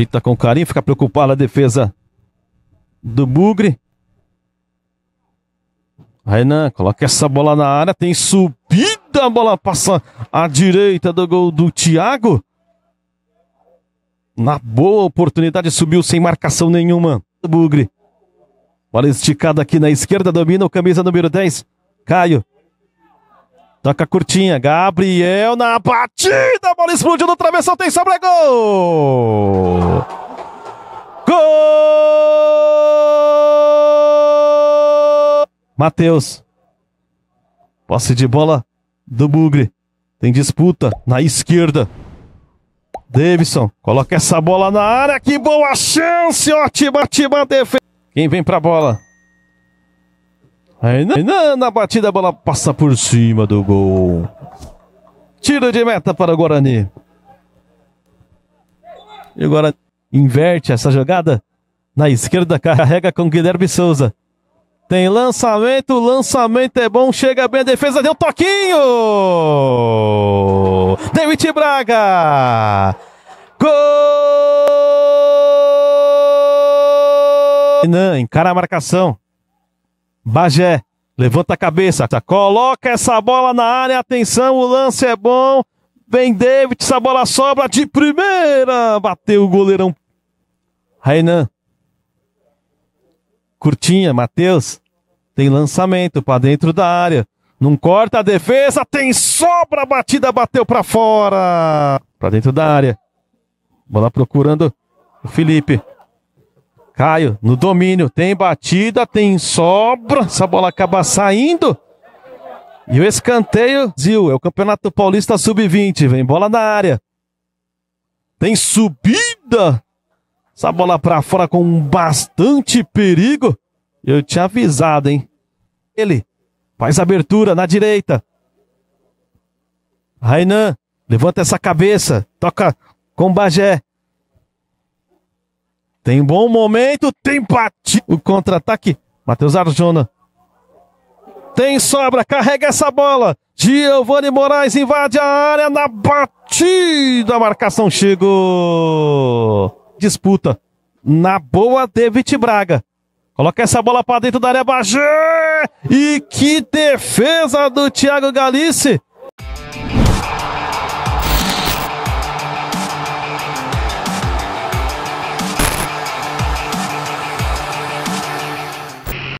Ajeita tá com carinho, fica preocupada a defesa do Bugre. Renan coloca essa bola na área, tem subida, a bola passa à direita do gol do Thiago. Na boa oportunidade, subiu sem marcação nenhuma. Bugre. Bola esticada aqui na esquerda, domina o camisa número 10, Caio. Toca curtinha. Gabriel na batida. A bola explodiu no travessão. Tem sobre gol. Gol! Matheus. Posse de bola do Bugre. Tem disputa na esquerda. Davidson coloca essa bola na área. Que boa chance. Ótima, ótima defesa. Quem vem pra bola? Renan na batida, a bola passa por cima do gol. Tiro de meta para o Guarani. E agora inverte essa jogada. Na esquerda carrega com Guilherme Souza. Tem lançamento, lançamento é bom, chega bem a defesa, deu toquinho! David Braga! Gol! Renan encara a marcação. Bagé levanta a cabeça, tá? coloca essa bola na área, atenção, o lance é bom. Vem David, essa bola sobra de primeira, bateu o goleirão. Rainan. Curtinha, Matheus. Tem lançamento para dentro da área. Não corta a defesa, tem sobra, batida bateu para fora. Para dentro da área. Bola procurando o Felipe. Caio, no domínio, tem batida, tem sobra, essa bola acaba saindo. E o escanteio, Zil, é o Campeonato Paulista Sub-20, vem bola na área. Tem subida. Essa bola para fora com bastante perigo. Eu tinha avisado, hein? Ele faz abertura na direita. Rainan levanta essa cabeça, toca com Bagé. Tem bom momento, tem bate o contra-ataque. Matheus Arjona. Tem sobra, carrega essa bola. Giovanni Moraes invade a área na batida. A marcação chegou. Disputa. Na boa, David Braga. Coloca essa bola para dentro da área. Bagé! E que defesa do Thiago Galice.